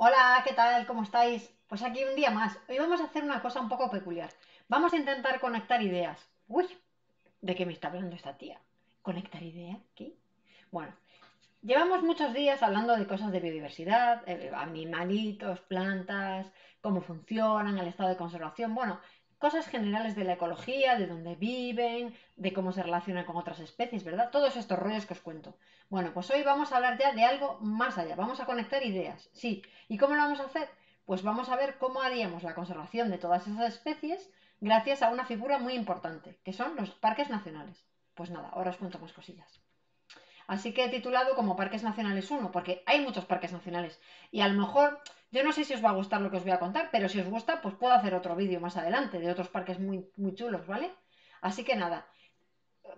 Hola, ¿qué tal? ¿Cómo estáis? Pues aquí un día más. Hoy vamos a hacer una cosa un poco peculiar. Vamos a intentar conectar ideas. Uy, ¿de qué me está hablando esta tía? ¿Conectar ideas? ¿Qué? Bueno, llevamos muchos días hablando de cosas de biodiversidad, eh, animalitos, plantas, cómo funcionan, el estado de conservación. Bueno, cosas generales de la ecología, de dónde viven, de cómo se relacionan con otras especies, ¿verdad? Todos estos rollos que os cuento. Bueno, pues hoy vamos a hablar ya de algo más allá, vamos a conectar ideas, sí. ¿Y cómo lo vamos a hacer? Pues vamos a ver cómo haríamos la conservación de todas esas especies gracias a una figura muy importante, que son los parques nacionales. Pues nada, ahora os cuento más cosillas. Así que he titulado como Parques Nacionales 1, porque hay muchos parques nacionales. Y a lo mejor yo no sé si os va a gustar lo que os voy a contar, pero si os gusta, pues puedo hacer otro vídeo más adelante de otros parques muy, muy chulos, ¿vale? Así que nada,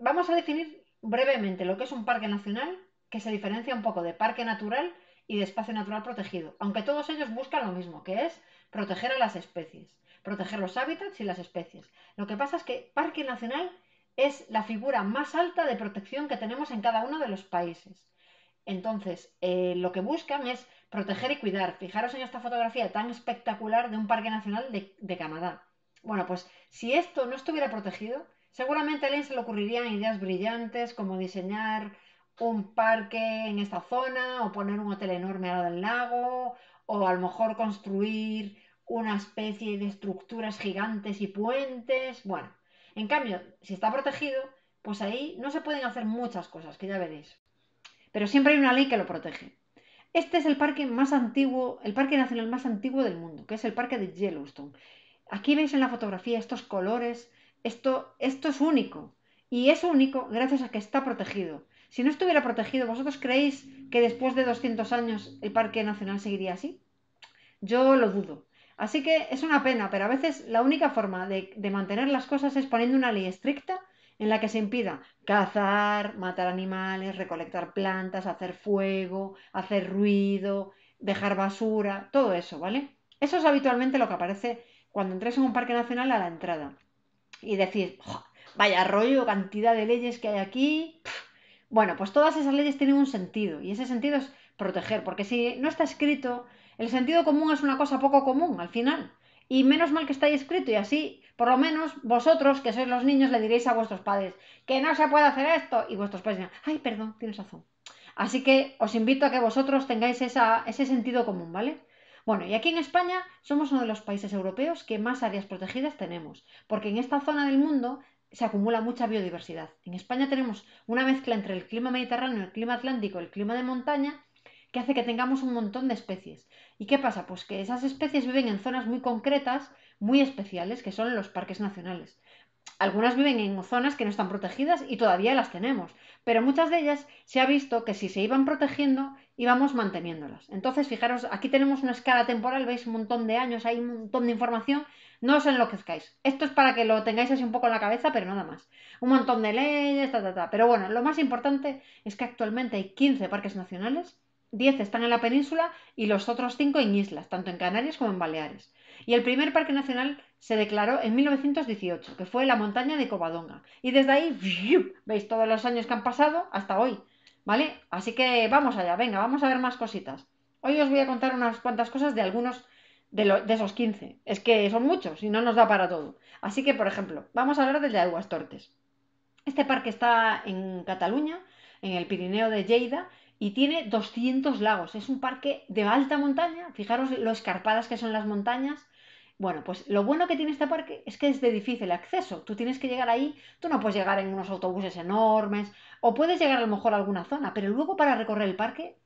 vamos a definir brevemente lo que es un parque nacional, que se diferencia un poco de parque natural y de espacio natural protegido, aunque todos ellos buscan lo mismo, que es proteger a las especies, proteger los hábitats y las especies. Lo que pasa es que parque nacional es la figura más alta de protección que tenemos en cada uno de los países. Entonces, eh, lo que buscan es Proteger y cuidar. Fijaros en esta fotografía tan espectacular de un parque nacional de, Canadá. Bueno, pues si esto no estuviera protegido, seguramente a alguien se le ocurrirían ideas brillantes como diseñar un parque en esta zona o poner un hotel enorme al lado del lago o a lo mejor construir una especie de estructuras gigantes y puentes. Bueno, en cambio, si está protegido, pues ahí no se pueden hacer muchas cosas, que ya veréis. Pero siempre hay una ley que lo protege. Este es el parque más antiguo, el parque nacional más antiguo del mundo, que es el parque de Yellowstone. Aquí veis en la fotografía estos colores, esto, esto es único. Y es único gracias a que está protegido. Si no estuviera protegido, ¿vosotros creéis que después de 200 años el Parque Nacional seguiría así? Yo lo dudo. Así que es una pena, pero a veces la única forma de mantener las cosas es poniendo una ley estricta en la que se impida cazar, matar animales, recolectar plantas, hacer fuego, hacer ruido, dejar basura, todo eso, ¿vale? Eso es habitualmente lo que aparece cuando entres en un parque nacional a la entrada. Y decís, vaya rollo, cantidad de leyes que hay aquí. Bueno, pues todas esas leyes tienen un sentido y ese sentido es proteger, porque si no está escrito, el sentido común es una cosa poco común al final. Y menos mal que está ahí escrito y así, por lo menos vosotros, que sois los niños, le diréis a vuestros padres que no se puede hacer esto. Y vuestros padres dirán, ay, perdón, tienes razón. Así que os invito a que vosotros tengáis ese sentido común, ¿vale? Bueno, y aquí en España somos uno de los países europeos que más áreas protegidas tenemos, porque en esta zona del mundo se acumula mucha biodiversidad. En España tenemos una mezcla entre el clima mediterráneo, el clima atlántico, el clima de montaña que hace que tengamos un montón de especies. ¿Y qué pasa? Pues que esas especies viven en zonas muy concretas, muy especiales, que son los parques nacionales. Algunas viven en zonas que no están protegidas y todavía las tenemos, pero muchas de ellas se ha visto que si se iban protegiendo, íbamos manteniéndolas. Entonces, fijaros, aquí tenemos una escala temporal, veis un montón de años, hay un montón de información, no os enloquezcáis. Esto es para que lo tengáis así un poco en la cabeza, pero nada más. Un montón de leyes, ta, ta, ta. Pero bueno, lo más importante es que actualmente hay 15 parques nacionales 10 están en la península y los otros 5 en islas, tanto en Canarias como en Baleares. Y el primer parque nacional se declaró en 1918, que fue la montaña de Covadonga. Y desde ahí, veis todos los años que han pasado hasta hoy, ¿vale? Así que vamos allá, venga, vamos a ver más cositas. Hoy os voy a contar unas cuantas cosas de algunos de, de esos 15. Es que son muchos y no nos da para todo. Así que, por ejemplo, vamos a hablar del de Aguas Tortes. Este parque está en Cataluña, en el Pirineo de Lleida, y tiene 200 lagos. Es un parque de alta montaña. Fijaros lo escarpadas que son las montañas. Bueno, pues lo bueno que tiene este parque es que es de difícil acceso. Tú tienes que llegar ahí, tú no puedes llegar en unos autobuses enormes, o puedes llegar a lo mejor a alguna zona, pero luego para recorrer el parque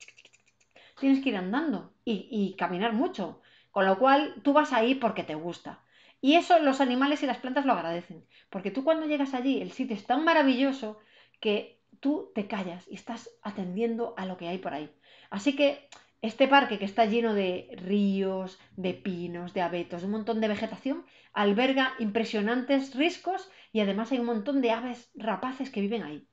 tienes que ir andando y, y caminar mucho. Con lo cual tú vas ahí porque te gusta. Y eso los animales y las plantas lo agradecen, porque tú cuando llegas allí el sitio es tan maravilloso que tú te callas y estás atendiendo a lo que hay por ahí. Así que este parque que está lleno de ríos, de pinos, de abetos, un montón de vegetación, alberga impresionantes riscos y además hay un montón de aves rapaces que viven ahí.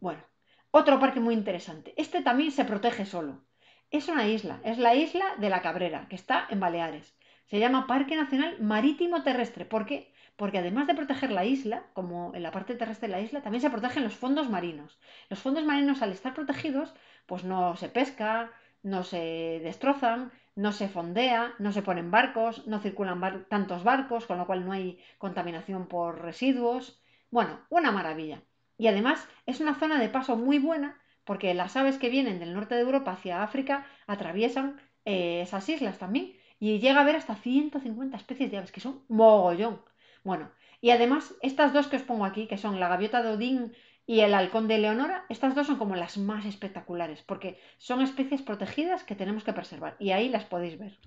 Bueno, otro parque muy interesante. Este también se protege solo. Es una isla, es la isla de la Cabrera, que está en Baleares. Se llama Parque Nacional Marítimo Terrestre porque porque además de proteger la isla, como en la parte terrestre de la isla, también se protegen los fondos marinos. Los fondos marinos al estar protegidos, pues no se pesca, no se destrozan, no se fondea, no se ponen barcos, no circulan tantos barcos, con lo cual no hay contaminación por residuos. Bueno, una maravilla. Y además es una zona de paso muy buena porque las aves que vienen del norte de Europa hacia África atraviesan eh, esas islas también y llega a haber hasta 150 especies de aves, que son mogollón. Bueno, y además estas dos que os pongo aquí, que son la gaviota de Odín y el halcón de Leonora, estas dos son como las más espectaculares, porque son especies protegidas que tenemos que preservar y ahí las podéis ver.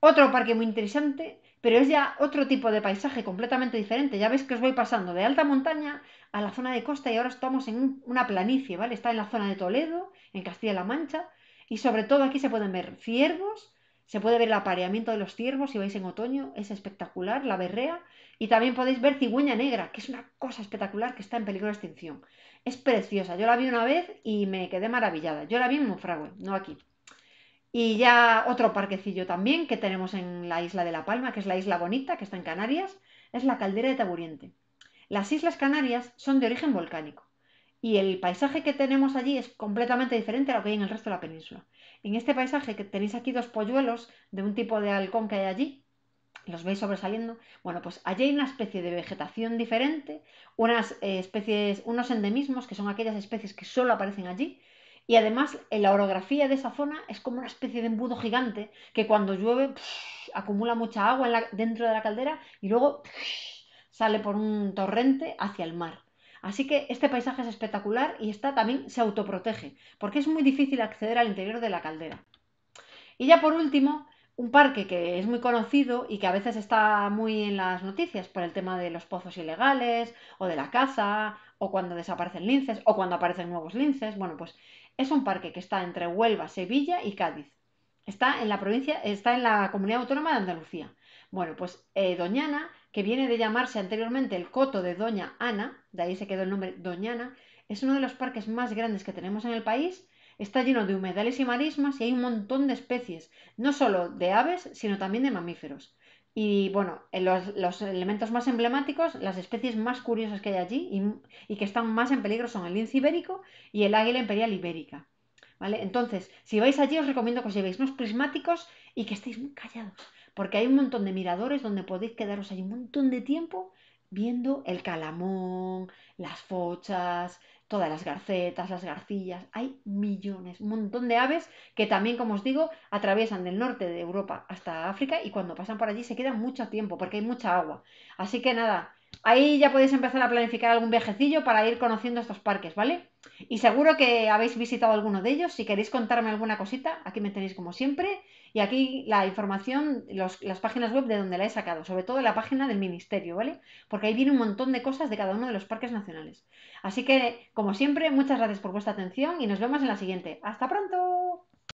Otro parque muy interesante, pero es ya otro tipo de paisaje completamente diferente. Ya veis que os voy pasando de alta montaña a la zona de costa y ahora estamos en una planicie, ¿vale? Está en la zona de Toledo, en Castilla-La Mancha, y sobre todo aquí se pueden ver ciervos, se puede ver el apareamiento de los ciervos si vais en otoño, es espectacular, la berrea. Y también podéis ver cigüeña negra, que es una cosa espectacular que está en peligro de extinción. Es preciosa, yo la vi una vez y me quedé maravillada. Yo la vi en Monfragüe, no aquí. Y ya otro parquecillo también que tenemos en la isla de La Palma, que es la isla bonita, que está en Canarias, es la caldera de Taburiente. Las Islas Canarias son de origen volcánico. Y el paisaje que tenemos allí es completamente diferente a lo que hay en el resto de la península. En este paisaje que tenéis aquí dos polluelos de un tipo de halcón que hay allí, los veis sobresaliendo. Bueno, pues allí hay una especie de vegetación diferente, unas eh, especies, unos endemismos que son aquellas especies que solo aparecen allí. Y además en la orografía de esa zona es como una especie de embudo gigante que cuando llueve acumula mucha agua dentro de la caldera y luego sale por un torrente hacia el mar. Así que este paisaje es espectacular y esta también se autoprotege, porque es muy difícil acceder al interior de la caldera. Y ya por último, un parque que es muy conocido y que a veces está muy en las noticias por el tema de los pozos ilegales o de la caza o cuando desaparecen linces o cuando aparecen nuevos linces. Bueno, pues es un parque que está entre Huelva, Sevilla y Cádiz. Está en la provincia, está en la comunidad autónoma de Andalucía. Bueno, pues eh, Doñana que viene de llamarse anteriormente el Coto de Doña Ana, de ahí se quedó el nombre Doña Ana, es uno de los parques más grandes que tenemos en el país. Está lleno de humedales y marismas y hay un montón de especies, no solo de aves, sino también de mamíferos. Y bueno, los, los elementos más emblemáticos, las especies más curiosas que hay allí y, que están más en peligro son el lince ibérico y el águila imperial ibérica. ¿Vale? Entonces, si vais allí os recomiendo que os llevéis unos prismáticos y que estéis muy callados, porque hay un montón de miradores donde podéis quedaros ahí un montón de tiempo viendo el calamón, las fochas, todas las garcetas, las garcillas, hay millones, un montón de aves que también, como os digo, atraviesan del norte de Europa hasta África y cuando pasan por allí se quedan mucho tiempo porque hay mucha agua. Así que nada, Ahí ya podéis empezar a planificar algún viajecillo para ir conociendo estos parques, ¿vale? Y seguro que habéis visitado alguno de ellos. Si queréis contarme alguna cosita, aquí me tenéis como siempre. Y aquí la información, las páginas web de donde la he sacado, sobre todo la página del ministerio, ¿vale? Porque ahí viene un montón de cosas de cada uno de los parques nacionales. Así que, como siempre, muchas gracias por vuestra atención y nos vemos en la siguiente. ¡Hasta pronto!